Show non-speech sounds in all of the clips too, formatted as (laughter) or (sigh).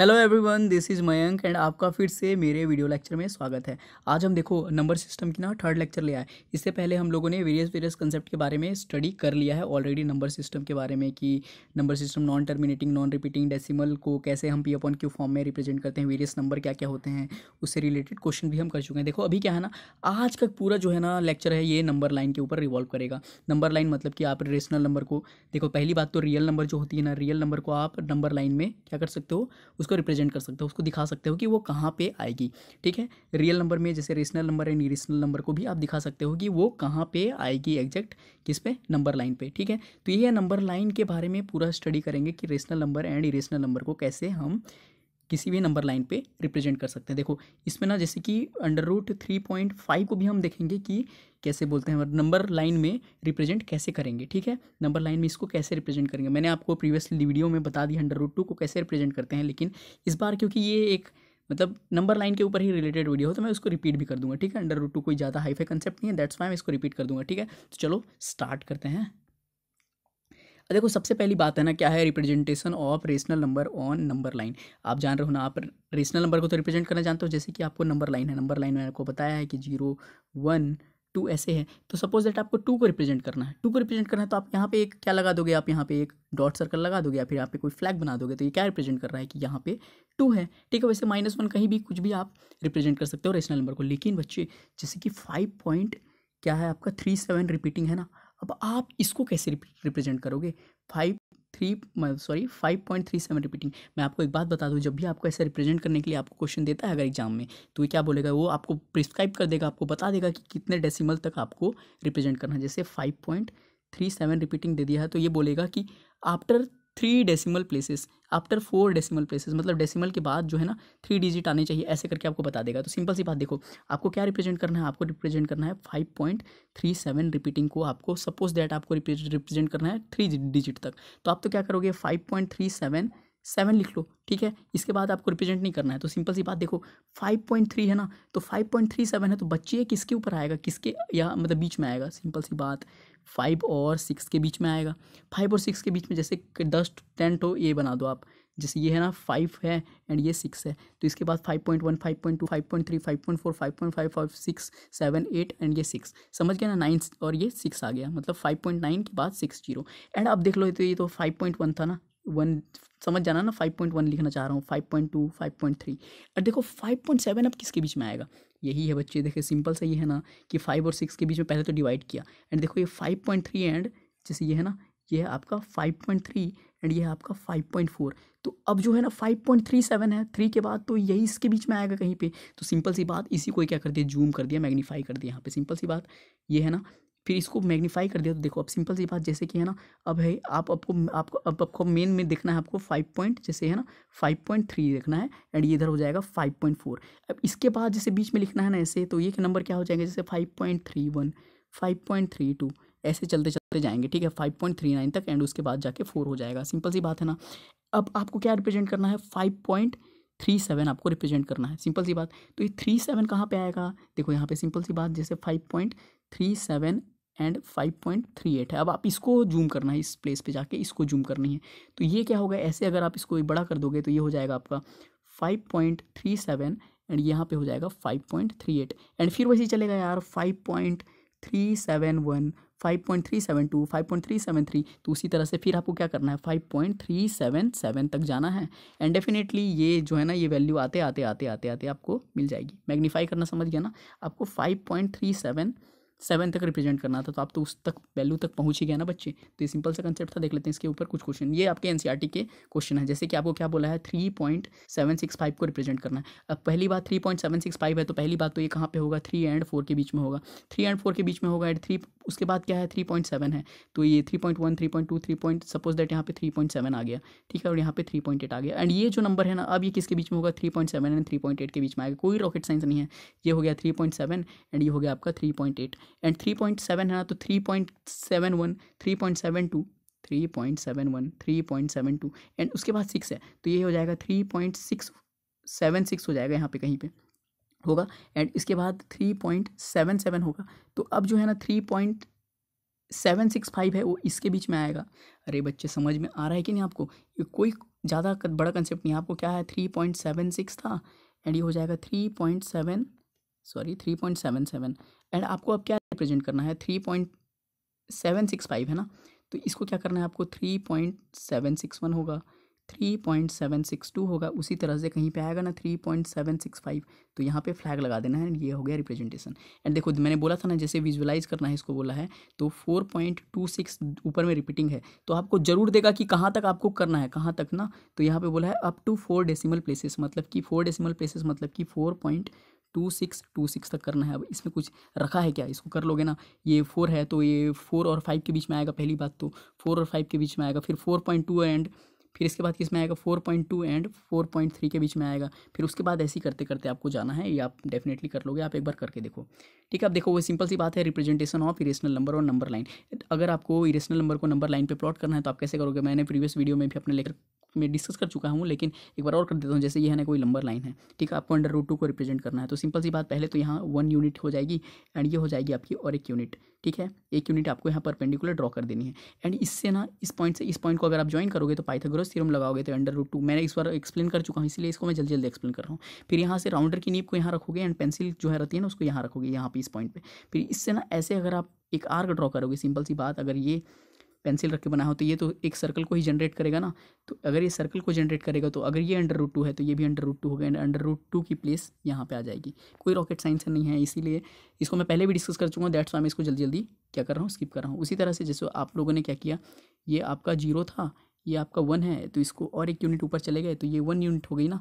hello everyone this is Mayank and आपका फिर से मेरे वीडियो लेक्चर में स्वागत है आज हम देखो नंबर सिस्टम की ना थर्ड लेक्चर लिया है इससे पहले हम लोगों ने वेरियस वेरियस कंसेप्ट के बारे में स्टडी कर लिया है ऑलरेडी नंबर सिस्टम के बारे में कि number system non terminating non repeating decimal को कैसे हम पी अपन क्यू फॉर्म में रिप्रेजेंट करते हैं वेरियस नंबर क्या क्या होते हैं उससे रिलेटेड क्वेश्चन भी हम कर चुके हैं देखो अभी क्या है ना आज का पूरा जो है ना लेक्चर है ये नंबर लाइन के ऊपर रिवॉल्व करेगा नंबर लाइन मतलब कि आप रेशनल नंबर को देखो पहली बात तो रियल नंबर जो होती है ना रियल नंबर को आप नंबर लाइन में क्या कर सकते हो उसको रिप्रेजेंट कर सकते हो उसको दिखा सकते हो कि वो कहाँ पे आएगी ठीक है रियल नंबर में जैसे rational number and irrational number को भी आप दिखा सकते हो कि वो कहाँ पे आएगी एग्जैक्ट किस पे नंबर लाइन पे ठीक है तो ये नंबर लाइन के बारे में पूरा स्टडी करेंगे कि rational number and irrational number को कैसे हम किसी भी नंबर लाइन पे रिप्रेजेंट कर सकते हैं देखो इसमें ना जैसे कि under root three point five को भी हम देखेंगे कि कैसे बोलते हैं मतलब नंबर लाइन में रिप्रेजेंट कैसे करेंगे ठीक है नंबर लाइन में इसको कैसे रिप्रेजेंट करेंगे मैंने आपको प्रीवियसली वीडियो में बता दिया अंडर रूट टू को कैसे रिप्रेजेंट करते हैं लेकिन इस बार क्योंकि ये एक मतलब नंबर लाइन के ऊपर ही रिलेटेड वीडियो हो तो मैं उसको रिपीट भी कर दूंगा ठीक है अंडर रूट टू कोई ज़्यादा हाईफाई कंसेप्ट नहीं है दैट्स वाई मैं इसको रिपीट कर दूंगा ठीक है तो चलो स्टार्ट करते हैं देखो सबसे पहली बात है ना क्या है representation of rational number on number line आप जान रहे हो ना आप रेशनल नंबर को तो रिप्रेजेंट करना जानते हो जैसे कि आपको नंबर लाइन है नंबर लाइन में आपको बताया है कि जीरो वन टू ऐसे है तो सपोज दैट आपको टू को रिप्रेजेंट करना है टू को रिप्रेजेंट करना है तो आप यहाँ पे एक क्या लगा दोगे आप यहाँ पे एक डॉट सर्कल लगा दोगे या फिर यहाँ पे कोई फ्लैग बना दोगे तो ये क्या रिप्रेजेंट कर रहा है कि यहाँ पे टू है ठीक है वैसे माइनस वन कहीं भी कुछ भी आप रिप्रेजेंट कर सकते हो रेशनल नंबर को लेकिन बच्चे जैसे कि फाइव पॉइंट क्या है आपका थ्री सेवन रिपीटिंग है ना अब आप इसको कैसे रिप्रेजेंट करोगे five three sorry five point three seven repeating मैं आपको एक बात बता दूँ जब भी आपको ऐसा रिप्रेजेंट करने के लिए आपको क्वेश्चन देता है अगर एग्जाम में तो ये क्या बोलेगा वो आपको प्रिस्क्राइब कर देगा आपको बता देगा कि कितने डेसिमल तक आपको रिप्रेजेंट करना है जैसे five point three seven repeating दे दिया है तो ये बोलेगा कि after three decimal places after four decimal places मतलब डेसिमल के बाद जो है ना थ्री डिजिट आने चाहिए ऐसे करके आपको बता देगा तो सिंपल सी बात देखो आपको क्या रिप्रेजेंट करना है आपको रिप्रेजेंट करना है five point three seven repeating को आपको सपोज दैट आपको रिप्रेजेंट करना है थ्री डिजिट तक तो आप तो क्या करोगे five point three seven seven लिख लो ठीक है इसके बाद आपको रिप्रेजेंट नहीं करना है तो सिंपल सी बात देखो फाइव पॉइंट थ्री है ना तो फाइव पॉइंट थ्री सेवन है तो बच्चे किसके ऊपर आएगा किसके या मतलब बीच में आएगा सिंपल सी बात फाइव और सिक्स के बीच में आएगा फाइव और सिक्स के बीच में जैसे दस टेन हो ये बना दो आप जैसे ये है ना फाइव है एंड ये सिक्स है तो इसके बाद five point one five point two five point three five point four five point five five six seven eight and ये सिक्स समझ गया ना नाइन और ये सिक्स आ गया मतलब फाइव पॉइंट नाइन के बाद सिक्स जीरो एंड आप देख लो तो ये तो फाइव पॉइंट वन था ना वन समझ जाना ना फाइव पॉइंट वन लिखना चाह रहा हूँ five point two five point three और देखो फाइव पॉइंट सेवन अब किसके बीच में आएगा यही है बच्चे देखिए सिंपल सा ये है ना कि फाइव और सिक्स के बीच में पहले तो डिवाइड किया एंड देखो ये फाइव पॉइंट थ्री एंड जैसे ये है ना ये है आपका फाइव पॉइंट थ्री एंड ये है आपका फाइव पॉइंट फोर तो अब जो है ना फाइव पॉइंट थ्री सेवन है थ्री के बाद तो यही इसके बीच में आएगा कहीं पे तो सिंपल सी बात इसी को क्या कर दिया जूम कर दिया मैग्नीफाई कर दिया यहाँ पे सिंपल सी बात ये है ना फिर इसको मैग्नीफाई कर दिया तो देखो अब सिंपल सी बात जैसे कि है ना अब है आप आपको आपको अब आपको मेन में देखना है आपको फाइव पॉइंट जैसे है ना फाइव पॉइंट थ्री देखना है एंड ये इधर हो जाएगा फाइव पॉइंट फोर अब इसके बाद जैसे बीच में लिखना है ना ऐसे तो ये नंबर क्या हो जाएंगे जैसे five point three one five point three two ऐसे चलते चलते जाएंगे ठीक है फाइव पॉइंट थ्री नाइन तक एंड उसके बाद जाके फोर हो जाएगा सिंपल सी बात है ना अब आपको क्या रिप्रेजेंट करना है फाइव पॉइंट थ्री सेवन आपको रिप्रेजेंट करना है सिंपल सी बात तो ये थ्री सेवन कहाँ पर आएगा देखो यहाँ पे सिंपल सी बात जैसे five point three seven and five point three eight है अब आप इसको जूम करना है इस प्लेस पे जाके इसको जूम करनी है तो ये क्या होगा ऐसे अगर आप इसको बड़ा कर दोगे तो ये हो जाएगा आपका five point three seven and यहाँ पे हो जाएगा five point three eight and फिर वैसे चलेगा यार five point three seven one five point three seven two five point three seven three तो उसी तरह से फिर आपको क्या करना है five point three seven seven तक जाना है एंड डेफिनेटली ये जो है ना ये वैल्यू आते आते आते आते आते आपको मिल जाएगी मैग्नीफाई करना समझ गया ना आपको five point three seven seven तक रिप्रेजेंट करना था तो आप तो उस तक वैल्यू तक पहुंच ही गया ना बच्चे तो ये सिंपल सा कंसेप्ट था देख लेते हैं इसके ऊपर कुछ क्वेश्चन ये आपके एन के क्वेश्चन है जैसे कि आपको क्या बोला है three point seven six five को रिप्रेजेंट करना है अब पहली बात three point seven six five है तो पहली बात तो ये कहाँ पे होगा थ्री एंड फोर के बीच में होगा थ्री एंड फोर के बीच में होगा एंड थ्री उसके बाद क्या है थ्री पॉइंट सेवन है तो ये three point one three point two three point suppose that यहाँ पे थ्री पॉइंट सेवन आ गया ठीक है और यहाँ पे थ्री पॉइंट एट आ गया एंड ये जो नंबर है ना अब ये किसके बीच में होगा three point seven and three point eight के बीच में आएगा कोई रॉकेट साइंस नहीं है ये हो गया थ्री पॉइंट सेवन एंड ये हो गया आपका three point eight and three point seven है ना तो three point seven one three point seven two three point seven one three point seven two and उसके बाद सिक्स है तो ये हो जाएगा three point six seven six हो जाएगा यहाँ पे कहीं पे होगा एंड इसके बाद थ्री पॉइंट सेवन सेवन होगा तो अब जो है ना three point seven six five है वो इसके बीच में आएगा अरे बच्चे समझ में आ रहा है कि नहीं आपको ये कोई ज़्यादा बड़ा कंसेप्ट नहीं आपको क्या है थ्री पॉइंट सेवन सिक्स था एंड ये हो जाएगा three point seven sorry three point seven seven and आपको अब क्या रिप्रेजेंट करना है three point seven six five है ना तो इसको क्या करना है आपको three point seven six one होगा three point seven six two होगा उसी तरह से कहीं पे आएगा ना three point seven six five तो यहाँ पे फ्लैग लगा देना है ये हो गया रिप्रेजेंटेशन एंड देखो मैंने बोला था ना जैसे विजुलाइज करना है इसको बोला है तो फोर पॉइंट टू सिक्स ऊपर में रिपीटिंग है तो आपको जरूर देगा कि कहाँ तक आपको करना है कहाँ तक ना तो यहाँ पर बोला है up to four decimal places मतलब कि फोर डेसीमल प्लेसेस मतलब कि four point two six two six तक करना है अब इसमें कुछ रखा है क्या इसको कर लोगे ना ये फोर है तो ये फोर और फाइव के बीच में आएगा पहली बात तो फोर और फाइव के बीच में आएगा फिर फोर पॉइंट टू एंड फिर इसके बाद किस में आएगा four point two and four point three के बीच में आएगा फिर उसके बाद ऐसे ही करते करते आपको जाना है ये आप डेफिनेटली कर लोगे आप एक बार करके देखो ठीक है आप देखो वो सिंपल सी बात है रिप्रेजेंटेशन ऑफ इरेशनल नंबर और नंबर लाइन अगर आपको इरेशनल नंबर को नंबर लाइन पर प्लॉट करना है तो आप कैसे करोगे मैंने प्रीवियस वीडियो में भी अपने लेकर में डिस्कस कर चुका हूँ लेकिन एक बार और कर देता हूँ जैसे ये है ना कोई नंबर लाइन है ठीक है आपको अंडर रूट टू को रिप्रेजेंट करना है तो सिंपल सी बात पहले तो यहाँ वन यूनिट हो जाएगी एंड ये हो जाएगी आपकी और एक यूनिट ठीक है एक यूनिट आपको यहाँ परपेंडिकुलर ड्रॉ कर देनी है एंड इससे ना इस पॉइंट से इस पॉइंट को अगर आप ज्वाइन करोगे तो पाइथागोरस थ्योरम लगाओगे तो अंडर रूट टू मैंने इस बार एक्सप्लेन कर चुका हूँ इसलिए इसको मैं जल्दी जल्दी एक्सप्लेन कर रहा हूँ फिर यहाँ से राउंडर की नीप को यहाँ रखोगे एंड पेंसिल जो है रहती है ना उसको यहाँ रखोगे यहाँ पर इस पॉइंट पर फिर इससे ना ऐसे अगर आप एक आर्क ड्रॉ करोगे सिंपल सी बात अगर ये पेंसिल रख के बना हो तो ये तो एक सर्कल को ही जनरेट करेगा ना तो अगर ये सर्कल को जनरेट करेगा तो अगर ये अंडर रूट टू है तो ये भी अंडर रूट टू हो गया अंडर रूट टू की प्लेस यहाँ पे आ जाएगी कोई रॉकेट साइंस नहीं है इसीलिए इसको मैं पहले भी डिस्कस कर चुका हूँ दैट्स वाई मैं इसको जल्दी जल्दी क्या कर रहा हूँ स्किप कर रहा हूँ उसी तरह से जैसे आप लोगों ने क्या किया ये आपका जीरो था ये आपका वन है तो इसको और एक यूनिट ऊपर चले गए तो ये वन यूनिट हो गई ना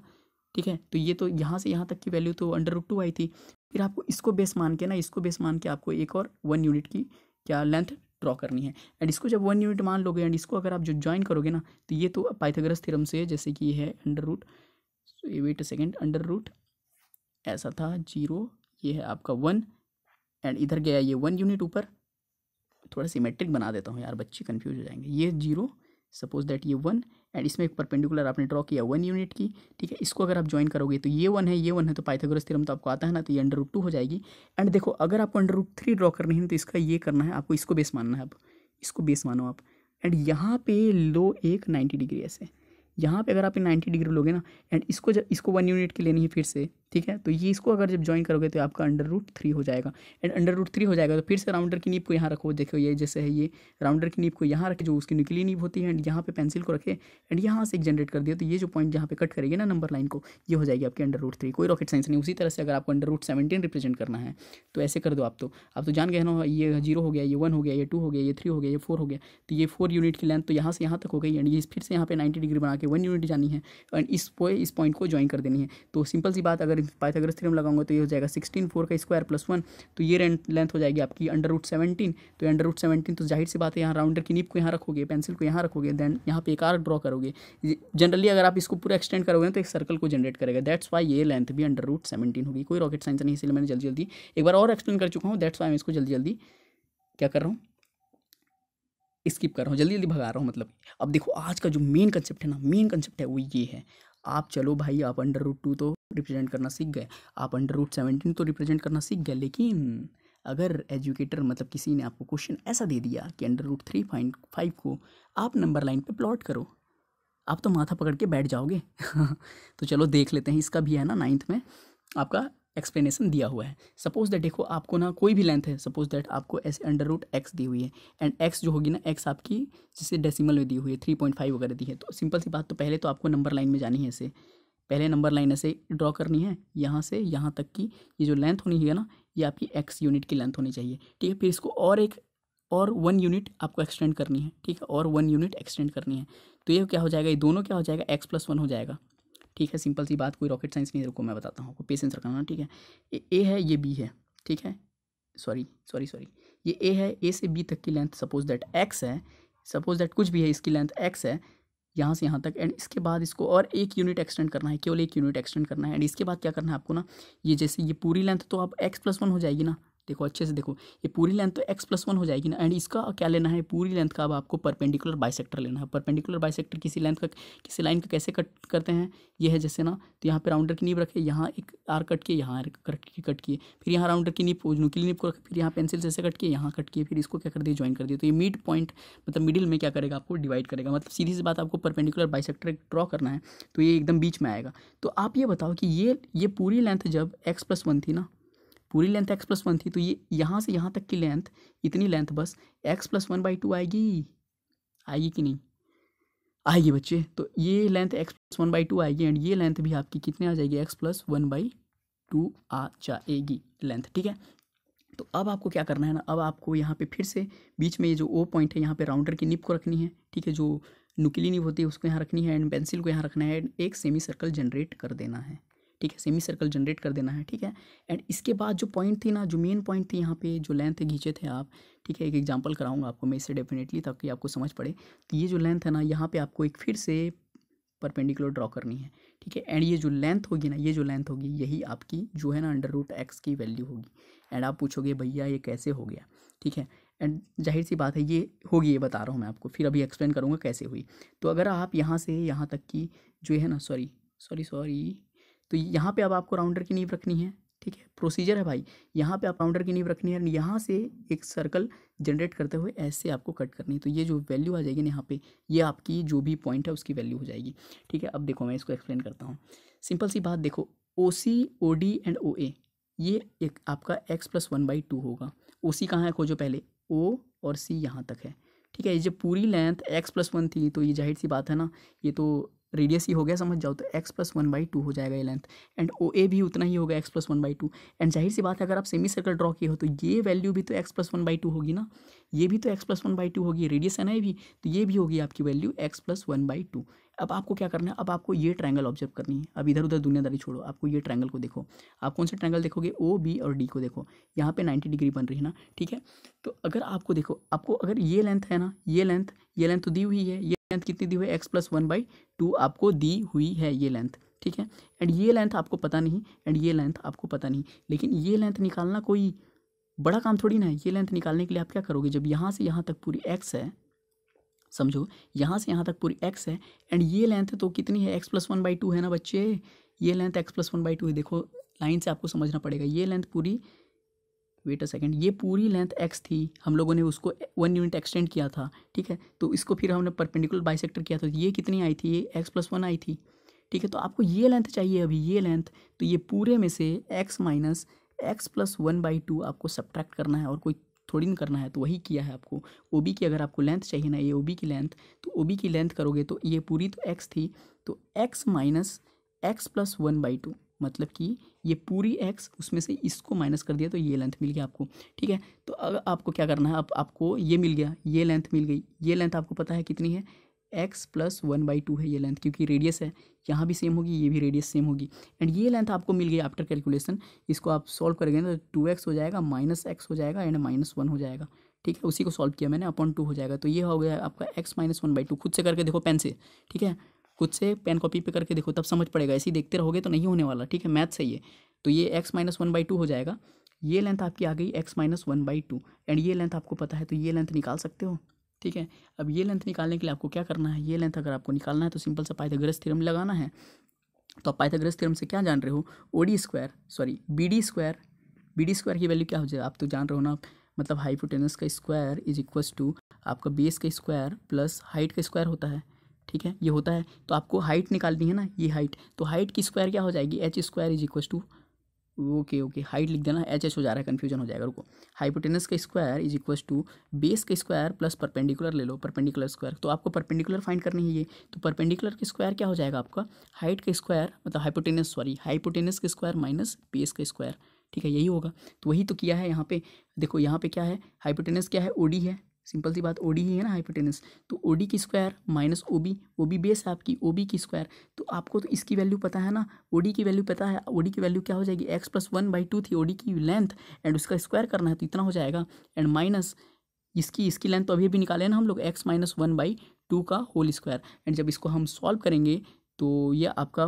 ठीक है तो ये तो यहाँ से यहाँ तक की वैल्यू तो अंडर रूट टू आई थी फिर आपको इसको बेस मान के ना इसको बेस मान के आपको एक और वन यूनिट की क्या लेंथ ड्रॉ करनी है एंड इसको जब वन यूनिट मान लोगे एंड इसको अगर आप जो ज्वाइन करोगे ना तो ये तो पाइथागोरस थ्योरम से है जैसे कि ये है अंडर रूट ये wait a second under root ऐसा था जीरो ये है आपका वन एंड इधर गया ये वन यूनिट ऊपर थोड़ा सिमेट्रिक बना देता हूँ यार बच्चे कन्फ्यूज हो जाएंगे ये जीरो सपोज दैट ये वन एंड इसमें एक परपेंडिकुलर आपने ड्रॉ किया वन यूनिट की ठीक है इसको अगर आप ज्वाइन करोगे तो ये वन है ये वन है तो पाइथागोरस थ्योरम तो आपको आता है ना तो ये अंडर रूट टू हो जाएगी एंड देखो अगर आपको अंडर रूट थ्री ड्रॉ करनी है तो इसका ये करना है आपको इसको बेस मानना है आप इसको बेस मानो आप एंड यहाँ पे लो एक नाइन्टी डिग्री ऐसे यहाँ पे अगर आप नाइन्टी डिग्री लोगे ना एंड इसको जब इसको वन यूनिट की लेनी है फिर से ठीक है तो ये इसको अगर जब ज्वाइन करोगे तो आपका अंडर रूट थ्री हो जाएगा एंड अंडर रूट थ्री हो जाएगा तो फिर से राउंडर की नीब को यहाँ रखो देखो ये जैसे है ये राउंडर की नीब को यहाँ रखे जो उसकी निकली नीप होती है एंड यहाँ पे पेंसिल को रखे एंड यहाँ से एक जनरेट कर दिया तो ये जो पॉइंट जहाँ पे कट करेगी ना नंबर लाइन को ये हो जाएगी आपकी अंडर रूट थ्री कोई रॉकेट साइंस नहीं उसी तरह से अगर आपको अंडर रूट सेवेंटीन रिप्रेजेंट करना है तो ऐसे कर दो आप तो आप तो जान गए ना ये जीरो हो गया ये वन हो गया ये टू हो गया ये थ्री हो गया ये फोर हो गया तो ये फोर यूनिट की लेंथ तो यहाँ से यहाँ तक हो गई एंड ये फिर से यहाँ पे नाइन्टी डिग्री बना के वन यूनिट जानी है एंड इस इस पॉइंट को ज्वाइन कर देनी है तो सिंपल सी बात अगर अगर पाइथागोरस थ्योरम लगाऊंगे तो ये हो जाएगा सिक्सटीन फोर का स्क्वायर प्लस वन तो ये लेंथ हो जाएगी आपकी अंडर रूट सेवेंटीन तो अंडर रूट सेवेंटीन तो जाहिर सी बात है यहाँ राउंडर की नीप को यहाँ रखोगे पेंसिल को यहाँ रखोगे देन यहाँ पे एक आर्क ड्रॉ करोगे जनरली अगर आप इसको पूरा एक्सटेंड करोगे तो एक सर्कल को जनरेट करेगा दैट्स वाई ये लेंथ भी अंडर रूट सेवेंटीन होगी कोई रॉकेट साइंस नहीं इसलिए मैंने जल्दी जल्दी एक बार और एक्सप्लेन कर चुका हूँ दैट्स वाई मैं इसको जल्दी जल्दी क्या कर रहा हूँ स्किप कर रहा हूँ जल्दी जल्दी भगा रहा हूँ मतलब अब देखो आज का जो मेन कंसेप्ट है ना मेन कंसेप्ट है वो ये है आप चलो भाई आप अंडर रूट टू तो रिप्रेजेंट करना सीख गए आप अंडर रूट सेवेंटीन तो रिप्रेजेंट करना सीख गए लेकिन अगर एजुकेटर मतलब किसी ने आपको क्वेश्चन ऐसा दे दिया कि under root three point five को आप नंबर लाइन पे प्लॉट करो आप तो माथा पकड़ के बैठ जाओगे (laughs) तो चलो देख लेते हैं इसका भी है ना नाइन्थ में आपका एक्सप्लेनेशन दिया हुआ है सपोज दैट देखो आपको ना कोई भी लेंथ है सपोज दैट आपको ऐसे अंडर रूट एक्स दी हुई है एंड एक्स जो होगी ना एक्स आपकी जिसे डेसिमल में दी हुई है थ्री पॉइंट फाइव वगैरह दी है तो सिंपल सी बात तो पहले तो आपको नंबर लाइन में जानी है इसे पहले नंबर लाइन ऐसे ड्रॉ करनी है यहाँ से यहाँ तक की ये जो लेंथ होनी है ना ये आपकी एक्स यूनिट की लेंथ होनी चाहिए ठीक है फिर इसको और एक और वन यूनिट आपको एक्सटेंड करनी है ठीक है और वन यूनिट एक्सटेंड करनी है तो ये क्या हो जाएगा ये दोनों क्या हो जाएगा एक्स प्लस वन हो जाएगा ठीक है सिंपल सी बात कोई रॉकेट साइंस नहीं रुको मैं बताता हूँ आपको पेशेंस रखना हाँ, ठीक है ये ए है ये बी है ठीक है सॉरी सॉरी सॉरी ये ए है ए से बी तक की लेंथ सपोज दैट एक्स है सपोज दैट कुछ भी है इसकी लेंथ एक्स है यहाँ से यहाँ तक एंड इसके बाद इसको और एक यूनिट एक्सटेंड करना है केवल एक यूनिट एक्सटेंड करना है एंड इसके बाद क्या करना है आपको ना ये जैसे ये पूरी लेंथ तो आप एक्स प्लस वन हो जाएगी ना देखो अच्छे से देखो ये पूरी लेंथ तो एक्स प्लस वन हो जाएगी ना एंड इसका क्या लेना है पूरी लेंथ का अब आपको परपेंडिकुलर बाइसेक्टर लेना है परपेंडिकुलर बाइसेक्टर किसी लेंथ का किसी लाइन का कैसे कट करते हैं ये है जैसे ना तो यहाँ पर राउंडर की नीब रखे यहाँ एक आर कट किए यहाँ कट किए कट किए फिर यहाँ राउंडर की नीब नुकीली नीब को रखे फिर यहाँ पेंसिल जैसे कट किए यहाँ कट किए फिर इसको क्या कर दिए ज्वाइन कर दिए तो ये मिड पॉइंट मतलब मिडिल में क्या करेगा आपको डिवाइड करेगा मतलब सीधी सी बात आपको परपेंडिकुलर बाइसेक्टर ड्रॉ करना है तो ये एकदम बीच में आएगा तो आप ये बताओ कि ये ये पूरी लेंथ जब एक्स प्लस वन थी ना पूरी लेंथ एक्स प्लस वन थी तो ये यहाँ से यहाँ तक की लेंथ इतनी लेंथ बस X plus one by two आएगी आएगी कि नहीं आएगी बच्चे तो ये length x plus one by two आएगी एंड ये लेंथ भी आपकी कितने आ जाएगी X plus one by two आ जाएगी लेंथ ठीक है तो अब आपको क्या करना है ना अब आपको यहाँ पे फिर से बीच में ये जो ओ पॉइंट है यहाँ पे राउंडर की निप को रखनी है ठीक है जो नुकीली निप होती है उसको यहाँ रखनी है एंड पेंसिल को यहाँ रखना है एंड एक सेमी सर्कल जनरेट कर देना है ठीक है सेमी सर्कल जनरेट कर देना है ठीक है एंड इसके बाद जो पॉइंट थी ना जो मेन पॉइंट थी यहाँ पे जो लेंथ घींचे थे आप ठीक है एक एग्जांपल कराऊंगा आपको मैं इससे डेफिनेटली ताकि आपको समझ पड़े तो ये जो लेंथ है ना यहाँ पे आपको एक फिर से परपेंडिकुलर ड्रॉ करनी है ठीक है एंड ये जो लेंथ होगी ना ये जो लेंथ होगी यही आपकी जो है ना अंडर रूट एक्स की वैल्यू होगी एंड आप पूछोगे भैया ये कैसे हो गया ठीक है एंड जाहिर सी बात है ये होगी ये बता रहा हूँ मैं आपको फिर अभी एक्सप्लेन करूँगा कैसे हुई तो अगर आप यहाँ से यहाँ तक की जो है ना सॉरी सॉरी सॉरी तो यहाँ पे अब आपको राउंडर की नींव रखनी है ठीक है प्रोसीजर है भाई यहाँ पे आप राउंडर की नींव रखनी है यहाँ से एक सर्कल जनरेट करते हुए ऐसे आपको कट करनी है तो ये जो वैल्यू आ जाएगी ना यहाँ पे ये आपकी जो भी पॉइंट है उसकी वैल्यू हो जाएगी ठीक है अब देखो मैं इसको एक्सप्लेन करता हूँ सिंपल सी बात देखो ओ सी ओ डी एंड ओ ए ये एक आपका X plus one by two होगा ओ सी कहाँ है खोजो पहले ओ और सी यहाँ तक है ठीक है ये जब पूरी लेंथ एक्स प्लस वन थी तो ये जाहिर सी बात है ना ये तो रेडियस ही हो गया समझ जाओ तो X plus one by two हो जाएगा ये लेंथ एंड ओ ए भी उतना ही होगा X plus one by two and जाहिर सी बात है अगर आप सेमी सर्कल ड्रॉ किए हो तो ये वैल्यू भी तो X plus one by two होगी ना ये भी तो X plus one by two होगी रेडियस है ना ये भी तो ये भी होगी आपकी value x plus one by two अब आपको क्या करना है अब आपको ये ट्रैंगल ऑब्जर्व करनी है अब इधर उधर दुनियादारी छोड़ो आपको ये ट्रैंगल को देखो आप कौन से ट्रैंगल देखोगे ओ बी और डी को देखो यहाँ पे 90 डिग्री बन रही है ना ठीक है तो अगर आपको देखो आपको अगर ये लेंथ है ना ये लेंथ ये लेंथ तो दी हुई है ये लेंथ कितनी दी हुई है X plus one by two आपको दी हुई है ये लेंथ ठीक है एंड ये लेंथ आपको पता नहीं एंड ये लेंथ आपको पता नहीं लेकिन ये लेंथ निकालना कोई बड़ा काम थोड़ी ना है ये लेंथ निकालने के लिए आप क्या करोगे जब यहाँ से यहाँ तक पूरी एक्स है समझो यहाँ से यहाँ तक पूरी एक्स है एंड ये लेंथ तो कितनी है X plus one by two है ना बच्चे ये length x plus one by two है देखो लाइन से आपको समझना पड़ेगा ये लेंथ पूरी वेट अ सेकेंड ये पूरी लेंथ एक्स थी हम लोगों ने उसको वन यूनिट एक्सटेंड किया था ठीक है तो इसको फिर हमने परपेंडिकुलर बाइसेक्टर किया था तो ये कितनी आई थी ये एक्स प्लस वन आई थी ठीक है तो आपको ये लेंथ चाहिए अभी ये लेंथ तो ये पूरे में से X minus x plus one by two आपको सब्ट्रैक्ट करना है और कोई थोड़ी ना करना है तो वही किया है आपको ओ बी की अगर आपको लेंथ चाहिए ना ये ओ बी की लेंथ तो ओ बी की लेंथ करोगे तो ये पूरी तो एक्स थी तो x minus x plus one by two मतलब कि ये पूरी एक्स उसमें से इसको माइनस कर दिया तो ये लेंथ मिल गया आपको ठीक है तो अगर आपको क्या करना है आप, आपको ये मिल गया ये लेंथ मिल गई ये लेंथ आपको पता है कितनी है X plus one by two है ये लेंथ क्योंकि रेडियस है यहाँ भी सेम होगी ये भी रेडियस सेम होगी एंड ये लेंथ आपको मिल गई आफ्टर कैलकुलेशन इसको आप सॉल्व करेंगे तो टू एक्स हो जाएगा माइनस एक्स हो जाएगा एंड माइनस वन हो जाएगा ठीक है उसी को सॉल्व किया मैंने अपॉन टू हो जाएगा तो ये हो गया आपका X minus one by two खुद से करके देखो पेन से ठीक है खुद से पेन कॉपी पे करके देखो तब समझ पड़ेगा ऐसे ही देखते रहोगे तो नहीं होने वाला ठीक है मैथ सही है तो ये X minus one by two हो जाएगा ये लेंथ आपकी आ गई X minus one by two and ये लेंथ आपको पता है तो ये लेंथ निकाल सकते हो ठीक है अब ये लेंथ निकालने के लिए आपको क्या करना है ये लेंथ अगर आपको निकालना है तो सिंपल सा पाइथागोरस थ्योरम लगाना है तो आप पाइथागोरस थ्योरम से क्या जान रहे हो O D square sorry B D square B D square की वैल्यू क्या हो जाए आप तो जान रहे हो ना मतलब हाइपोटेनस का स्क्वायर इज इक्वल टू आपका बेस का स्क्वायर प्लस हाइट का स्क्वायर होता है ठीक है ये होता है तो आपको हाइट निकालनी है ना ये हाइट तो हाइट की स्क्वायर क्या हो जाएगी H square is equal to okay okay height लिख देना एच एच हो जा रहा है कन्फ्यूजन हो जाएगा रुको हाइपोटेनस का square is equal to base का स्क्वायर प्लस परपेंडिकुलर ले लो परपेंडिकुलर स्क्वायर तो आपको परपेंडिकुलर फाइंड करनी है ये तो परपेंडिकुलर का स्क्वायर क्या हो जाएगा आपका हाइट का स्क्वायर मतलब हाइपोटेनस सॉरी हाइपोटेनस का स्क्वायर माइनस बेस का स्क्वायर ठीक है यही होगा तो वही तो किया है यहाँ पे देखो यहाँ पे क्या है हाइपोटेनस क्या है ओडी है सिंपल सी बात ओडी ही है ना हाइपोटेनस तो ओडी की square minus O B O B base है आपकी ओ बी की स्क्वायर तो आपको तो इसकी वैल्यू पता है ना ओडी की वैल्यू पता है ओडी की वैल्यू क्या हो जाएगी X plus one by two थी ओडी की लेंथ एंड उसका स्क्वायर करना है तो इतना हो जाएगा एंड माइनस इसकी इसकी लेंथ तो अभी भी निकाले ना हम लोग X minus one by two का होल स्क्वायर एंड जब इसको हम सॉल्व करेंगे तो ये आपका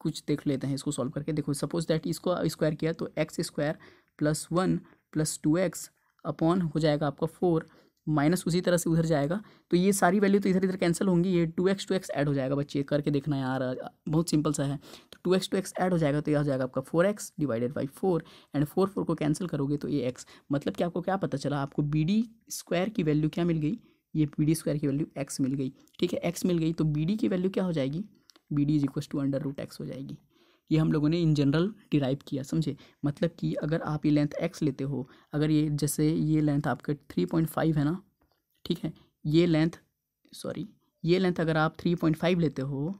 कुछ देख लेते हैं इसको सॉल्व करके देखो सपोज दैट इसको स्क्वायर किया तो X square plus one plus two X upon हो जाएगा आपका फोर माइनस उसी तरह से उधर जाएगा तो ये सारी वैल्यू तो इधर इधर कैंसिल होंगी ये two X two X add हो जाएगा बच्चे करके देखना यार बहुत सिंपल सा है तो two X two X add हो जाएगा तो यह हो जाएगा आपका four X divided by four and four four को कैंसिल करोगे तो ये एक्स मतलब कि आपको क्या पता चला आपको बी डी स्क्वायर की वैल्यू क्या मिल गई ये बी डी स्क्वायर की वैल्यू एक्स मिल गई ठीक है एक्स मिल गई तो बी डी की वैल्यू क्या हो जाएगी B D is equal to under root X हो जाएगी ये हम लोगों ने इन जनरल डिराइव किया समझे मतलब कि अगर आप ये लेंथ एक्स लेते हो अगर ये जैसे ये लेंथ आपके थ्री पॉइंट फाइव है ना ठीक है ये लेंथ सॉरी ये लेंथ अगर आप थ्री पॉइंट फाइव लेते हो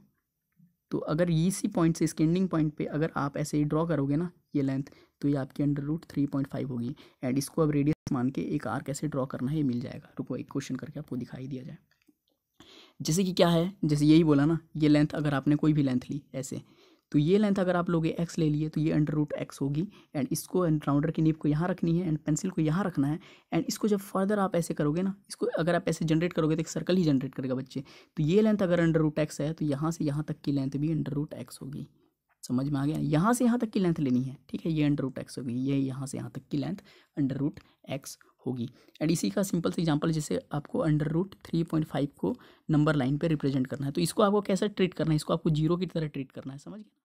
तो अगर इसी पॉइंट से इसके एंडिंग पॉइंट पे अगर आप ऐसे ही ड्रॉ करोगे ना ये लेंथ तो ये आपकी under root three point five होगी एंड इसको अब रेडियस मान के एक आर कैसे ड्रॉ करना है ये मिल जाएगा रुको एक क्वेश्चन करके आपको दिखाई दिया जाए जैसे कि क्या है जैसे यही बोला ना ये लेंथ अगर आपने कोई भी लेंथ ली ऐसे तो ये लेंथ अगर आप लोगे एक्स ले लिए तो ये अंडर रूट एक्स होगी एंड इसको एंड राउंडर की नीप को यहाँ रखनी है एंड पेंसिल को यहाँ रखना है एंड इसको जब फर्दर आप ऐसे करोगे ना इसको अगर आप ऐसे जनरेट करोगे तो एक सर्कल ही जनरेट करेगा बच्चे तो ये लेंथ अगर अंडर रूट एक्स है तो यहाँ से यहाँ तक की लेंथ भी अंडर रूट एक्स होगी समझ में आ गया यहाँ से यहाँ तक की लेंथ लेनी है ठीक है ये अंडर रूट एक्स होगी ये यहाँ से यहाँ तक की लेंथ अंडर रूट एक्स होगी एंड इसी का सिंपल से एग्जांपल जैसे आपको under root three point five को नंबर लाइन पे रिप्रेजेंट करना है तो इसको आपको कैसे ट्रीट करना है इसको आपको जीरो की तरह ट्रीट करना है समझ गया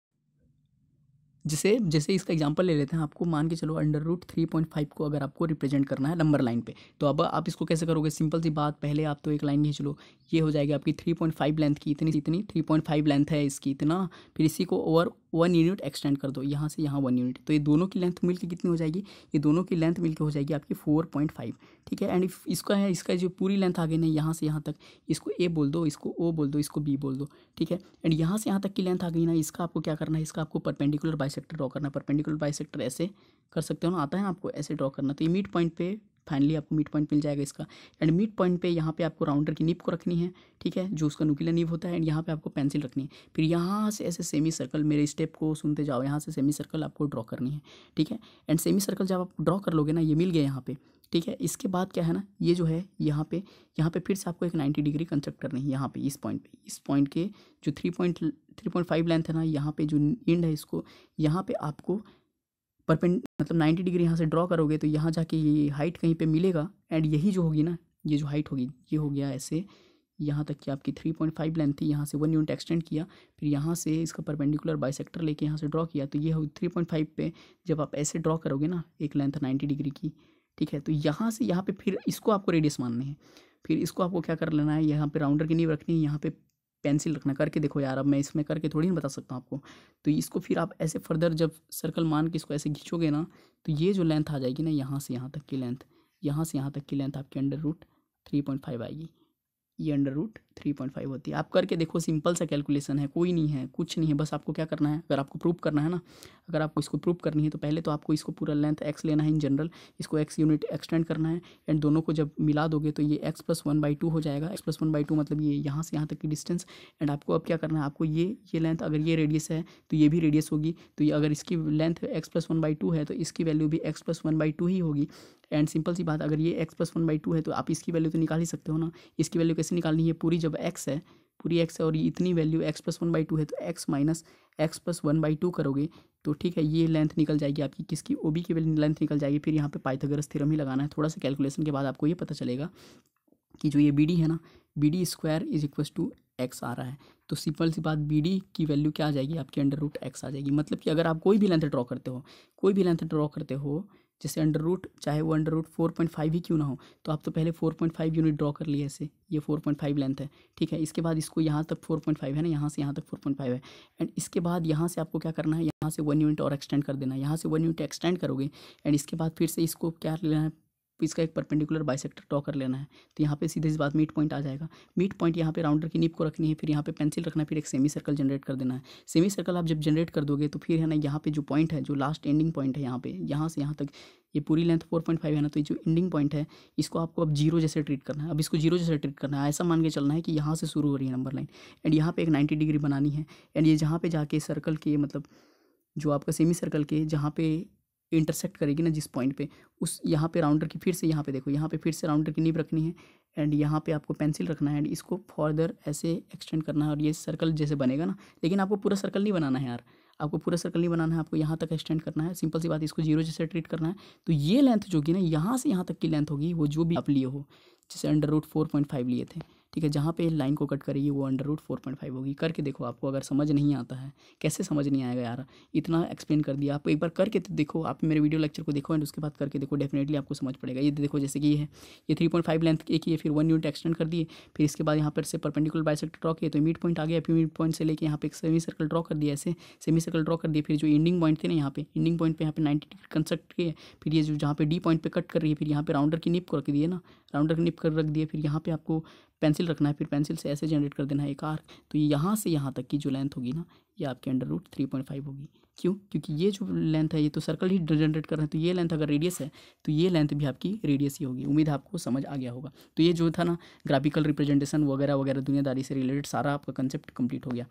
जिसे जैसे इसका एग्जांपल ले लेते हैं आपको मान के चलो under root three point five को अगर आपको रिप्रेजेंट करना है नंबर लाइन पे तो अब आप इसको कैसे करोगे सिंपल सी बात पहले आप तो एक लाइन खींच लो ये हो जाएगी आपकी थ्री पॉइंट फाइव लेंथ की इतनी इतनी थ्री पॉइंट फाइव लेंथ है इसकी इतना फिर इसी को ओवर वन यूनिट एक्सटेंड कर दो यहाँ से यहाँ वन यूनिट तो ये दोनों की लेंथ मिलकर कितनी हो जाएगी ये दोनों की लेंथ मिलकर हो जाएगी आपकी फोर पॉइंट फाइव ठीक है एंड इसका है इसका जो पूरी लेंथ आ गई ना यहाँ से यहाँ तक इसको ए बोल दो इसको ओ बोल दो इसको बी बोल दो ठीक है एंड यहाँ से यहाँ तक की लेंथ आ गई ना इसका आपको क्या करना है इसका आपको परपेंडिकुलर बाई सेक्टर करना है परपेंडिकुलर बाई ऐसे कर सकते हो ना आता है आपको ऐसे ड्रॉ करना तो ये मिड पॉइंट पे फाइनली आपको मिड पॉइंट मिल जाएगा इसका एंड मिड पॉइंट पे यहाँ पे आपको राउंडर की निप को रखनी है ठीक है जो उसका नुकीला निप होता है एंड यहाँ पे आपको पेंसिल रखनी है फिर यहाँ से ऐसे सेमी सर्कल मेरे स्टेप को सुनते जाओ यहाँ से सेमी सर्कल आपको ड्रॉ करनी है ठीक है एंड सेमी सर्कल जब आप ड्रॉ कर लोगे ना ये मिल गया यहाँ पे ठीक है इसके बाद क्या है ना ये जो है यहाँ पे यहाँ पे फिर से आपको एक नाइन्टी डिग्री कंस्ट्रक्ट करनी है यहाँ पे इस पॉइंट पे इस पॉइंट के जो three point three point five length है ना यहाँ पे जो इंड है इसको यहाँ पे आपको परपेंड मतलब 90 डिग्री यहाँ से ड्रॉ करोगे तो यहाँ जाके ये हाइट कहीं पे मिलेगा एंड यही जो होगी ना ये जो हाइट होगी ये हो गया ऐसे यहाँ तक कि आपकी थ्री पॉइंट फाइव लेंथ थी यहाँ से वन यूनिट एक्सटेंड किया फिर यहाँ से इसका परपेंडिकुलर सेक्टर लेके यहाँ से ड्रॉ किया तो ये होगी थ्री पॉइंट फाइव पे जब आप ऐसे ड्रॉ करोगे ना एक लेंथ नाइन्टी डिग्री की ठीक है तो यहाँ से यहाँ पे फिर इसको आपको रेडियस माननी है फिर इसको आपको क्या कर लेना है यहाँ पे राउंडर की नींव रखनी है यहाँ पे पेंसिल रखना करके देखो यार अब मैं इसमें करके थोड़ी ना बता सकता हूँ आपको तो इसको फिर आप ऐसे फर्दर जब सर्कल मान के इसको ऐसे खींचोगे ना तो ये जो लेंथ आ जाएगी ना यहाँ से यहाँ तक की लेंथ यहाँ से यहाँ तक की लेंथ आपकी under root three point five आएगी ये under root three point five होती है आप करके देखो सिंपल सा कैलकुलेशन है कोई नहीं है कुछ नहीं है बस आपको क्या करना है अगर आपको प्रूफ करना है ना अगर आपको इसको प्रूफ करनी है तो पहले तो आपको इसको पूरा लेंथ एक्स लेना है इन जनरल इसको एक्स यूनिट एक्सटेंड करना है एंड दोनों को जब मिला दोगे तो ये x plus one by two हो जाएगा x plus one by two मतलब ये यहाँ से यहाँ तक की डिस्टेंस एंड आपको अब क्या करना है आपको ये ये लेंथ अगर ये रेडियस है तो ये भी रेडियस होगी तो ये अगर इसकी length x plus one by two है तो इसकी वैल्यू भी x plus one by two ही होगी एंड सिंपल सी बात अगर ये x plus one by two है तो आप इसकी वैल्यू तो निकाल ही सकते हो ना इसकी वैल्यू कैसे निकालनी है पूरी जब एक्स है पूरी एक्स है और इतनी value x plus one by two है तो x minus x plus one by two करोगे तो ठीक है ये लेंथ निकल जाएगी आपकी किसकी ओ बी की लेंथ निकल जाएगी फिर यहाँ पे पाइथागोरस थ्योरम ही लगाना है थोड़ा सा कैलकुलेशन के बाद आपको ये पता चलेगा कि जो ये बी डी है ना B D square is equal to x आ रहा है तो सिंपल सी बात बी डी की वैल्यू क्या आ जाएगी आपकी अंडर रूट एक्स आ जाएगी मतलब कि अगर आप कोई भी लेंथ ड्रॉ करते हो कोई भी लेंथ ड्रॉ करते हो जैसे अंडर रूट चाहे वो under root four point five ही क्यों ना हो तो आप तो पहले four point five unit draw कर लिए ऐसे ये फोर पॉइंट फाइव लेंथ है ठीक है इसके बाद इसको यहाँ तक फोर पॉइंट फाइव है ना यहाँ से यहाँ तक फोर पॉइंट फाइव है एंड इसके बाद यहाँ से आपको क्या करना है यहाँ से वन यूनिट और एक्सटेंड कर देना है यहाँ से वन यूनिट एक्सटेंड करोगे एंड इसके बाद फिर से इसको क्या लेना है इसका एक परपेंडिकुलर बाइसेक्टर ड्रॉ कर लेना है तो यहाँ पे सीधे इस बात मिड पॉइंट आ जाएगा मिड पॉइंट यहाँ पे राउंडर की नीप को रखनी है फिर यहाँ पे पेंसिल रखना है फिर एक सेमी सर्कल जनरेट कर देना है सेमी सर्कल आप जब जनरेट कर दोगे तो फिर है ना यहाँ पे जो पॉइंट है जो लास्ट एंडिंग पॉइंट है यहाँ पे यहाँ से यहाँ तक ये पूरी लेंथ फोर पॉइंट फाइव है ना तो ये जो एंडिंग पॉइंट है इसको आपको अब जीरो जैसे ट्रीट करना है अब इसको जीरो जैसे ट्रीट करना है ऐसा मान के चलना है कि यहाँ से शुरू हो रही है नंबर लाइन एंड यहाँ पे एक नाइन्टी डिग्री बनानी है एंड ये जहाँ पे जाके सर्कल के मतलब जो आपका सेमी सर्कल के जहाँ पे इंटरसेक्ट करेगी ना जिस पॉइंट पे उस यहाँ पे राउंडर की फिर से यहाँ पे देखो यहाँ पे फिर से राउंडर की नीब रखनी है एंड यहाँ पे आपको पेंसिल रखना है एंड इसको फर्दर ऐसे एक्सटेंड करना है और ये सर्कल जैसे बनेगा ना लेकिन आपको पूरा सर्कल नहीं बनाना है यार आपको पूरा सर्कल नहीं बनाना है आपको यहाँ तक एक्सटेंड करना है सिंपल सी बात इसको जीरो जैसे ट्रीट करना है तो ये लेंथ जो कि ना यहाँ से यहाँ तक की लेंथ होगी वो जो भी आप लिए हो जैसे under root four point five लिए थे ठीक है जहाँ पे लाइन को कट करेगी वो under root four point five होगी करके देखो आपको अगर समझ नहीं आता है कैसे समझ नहीं आएगा यार इतना एक्सप्लेन कर दिया आप एक बार करके तो देखो आप मेरे वीडियो लेक्चर को देखो एंड उसके बाद करके देखो डेफिनेटली आपको समझ पड़ेगा ये देखो जैसे कि ये है ये थ्री पॉइंट फाइव लेंथ एक ही है फिर वन यूनिट एक्सटेंड कर दिए फिर इसके बाद यहाँ पर से परपेंडिकुलर बाइसेक्टर ड्रॉ किए तो मिड पॉइंट आ गया फिर मिड पॉइंट से लेकर यहाँ पे एक सेमी सर्कल ड्रॉ कर दिया ऐसे सेमी सर्कल ड्रॉ कर दिए फिर जो एंडिंग पॉइंट थे ना यहाँ पे एंडिंग पॉइंट पर यहाँ पे नाइन्टी डिग्री कंस्ट्रक्ट किए फिर ये जो जहाँ पे डी पॉइंट पर कट कर रही है फिर यहाँ पे राउंडर की निप कर दिए ना राउंडर की निप कर रख दिए फिर यहाँ पे आपको पेंसिल रखना है फिर पेंसिल से ऐसे जनरेट कर देना है एक आर्क तो यहाँ से यहाँ तक की जो लेंथ होगी ना ये आपके under root three point five होगी क्यों क्योंकि ये जो लेंथ है ये तो सर्कल ही जनरेट कर रहे हैं तो ये लेंथ अगर रेडियस है तो ये लेंथ भी आपकी रेडियस ही होगी उम्मीद आपको समझ आ गया होगा तो ये जो था ना ग्राफिकल रिप्रेजेंटेशन वगैरह वगैरह दुनियादारी से रिलेटेड सारा आपका कंसेप्ट कंप्लीट हो गया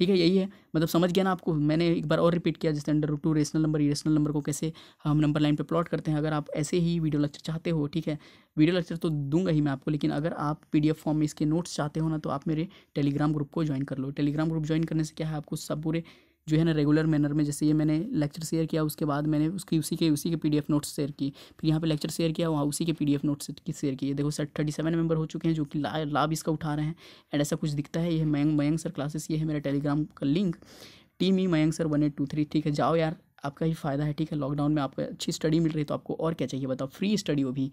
ठीक है यही है मतलब समझ गया ना आपको मैंने एक बार और रिपीट किया जैसे under two rational number irrational number को कैसे हम नंबर लाइन पे प्लॉट करते हैं अगर आप ऐसे ही वीडियो लेक्चर चाहते हो ठीक है वीडियो लेक्चर तो दूंगा ही मैं आपको लेकिन अगर आप पी फॉर्म में इसके नोट्स चाहते हो ना तो आप मेरे टेलीग्राम ग्रुप को ज्वाइन कर लो टेलीग्राम ग्रुप ज्वाइन करने से क्या है आपको सब पूरे जो है ना रेगुलर मैनर में जैसे ये मैंने लेक्चर शेयर किया उसके बाद मैंने उसकी उसी के उसी के P D F notes share किए फिर यहाँ पे लेक्चर शेयर किया वहाँ उसी के पी डी एफ नोट्स की शेयर किए देखो सर थर्टी सेवन मेम्बर हो चुके हैं जो कि लाभ इसका उठा रहे हैं एंड ऐसा कुछ दिखता है ये मयंग मयंग सर क्लासेस ये है मेरा टेलीग्राम का लिंक टीम ई मयंग sir one eight two three ठीक है जाओ यार आपका ही फ़ायदा है ठीक है लॉकडाउन में आपको अच्छी स्टडी मिल रही है तो आपको और क्या चाहिए बताओ फ्री स्टडी वो भी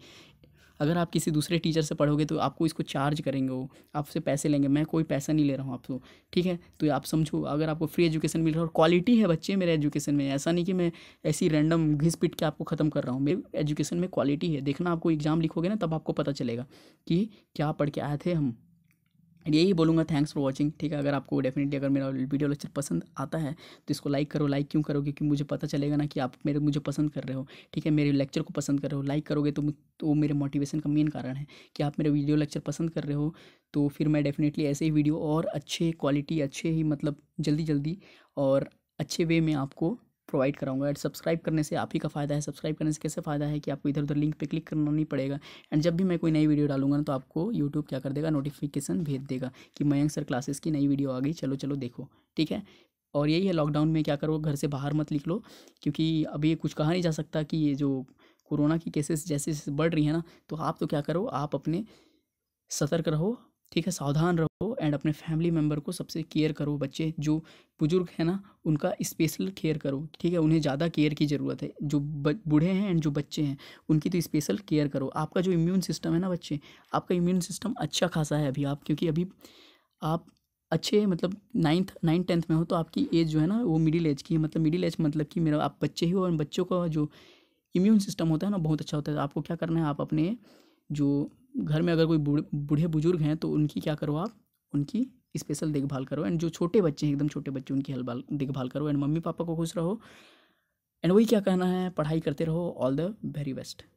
अगर आप किसी दूसरे टीचर से पढ़ोगे तो आपको इसको चार्ज करेंगे वो आपसे पैसे लेंगे मैं कोई पैसा नहीं ले रहा हूँ आपको ठीक है तो आप समझो अगर आपको फ्री एजुकेशन मिल रहा है और क्वालिटी है बच्चे मेरे एजुकेशन में ऐसा नहीं कि मैं ऐसी रैंडम घिस पिट के आपको ख़त्म कर रहा हूँ मेरे एजुकेशन में क्वालिटी है देखना आपको एग्ज़ाम लिखोगे ना तब आपको पता चलेगा कि क्या पढ़ के आए थे हम एंड यही बोलूँगा थैंक्स फॉर वॉचिंग ठीक है अगर आपको डेफिनेटली अगर मेरा वीडियो लेक्चर पसंद आता है तो इसको लाइक करो लाइक क्यों करोगे क्योंकि मुझे पता चलेगा ना कि आप मेरे मुझे पसंद कर रहे हो ठीक है मेरे लेक्चर को पसंद कर रहे हो लाइक करोगे तो वो तो मेरे मोटिवेशन का मेन कारण है कि आप मेरे वीडियो लेक्चर पसंद कर रहे हो तो फिर मैं डेफिनेटली ऐसे ही वीडियो और अच्छे क्वालिटी अच्छे ही मतलब जल्दी जल्दी और अच्छे वे में आपको प्रोवाइड कराऊंगा एंड सब्सक्राइब करने से आप ही का फ़ायदा है सब्सक्राइब करने से कैसे फ़ायदा है कि आपको इधर उधर लिंक पे क्लिक करना नहीं पड़ेगा एंड जब भी मैं कोई नई वीडियो डालूंगा ना तो आपको यूट्यूब क्या कर देगा नोटिफिकेशन भेज देगा कि मयंक सर क्लासेस की नई वीडियो आ गई चलो चलो देखो ठीक है और यही है लॉकडाउन में क्या करो घर से बाहर मत निकलो क्योंकि अभी कुछ कहा नहीं जा सकता कि ये जो कोरोना की केसेस जैसे बढ़ रही है ना तो आप तो क्या करो आप अपने सतर्क रहो ठीक है सावधान रहो एंड अपने फैमिली मेम्बर को सबसे केयर करो बच्चे जो बुजुर्ग है ना उनका स्पेशल केयर करो ठीक है उन्हें ज़्यादा केयर की ज़रूरत है जो बूढ़े हैं एंड जो बच्चे हैं उनकी तो स्पेशल केयर करो आपका जो इम्यून सिस्टम है ना बच्चे आपका इम्यून सिस्टम अच्छा खासा है अभी आप क्योंकि अभी आप अच्छे मतलब नाइन्थ नाइन्थ टेंथ में हो तो आपकी एज जो है ना वो मिडिल एज की है मतलब मिडिल एज मतलब कि मेरा आप बच्चे ही हो और बच्चों का जो इम्यून सिस्टम होता है ना बहुत अच्छा होता है आपको क्या करना है आप अपने जो घर में अगर कोई बूढ़े बुजुर्ग हैं तो उनकी क्या करो आप उनकी स्पेशल देखभाल करो एंड जो छोटे बच्चे हैं एकदम छोटे बच्चे उनकी हलबाल देखभाल करो एंड मम्मी पापा को खुश रहो एंड वही क्या कहना है पढ़ाई करते रहो ऑल द वेरी बेस्ट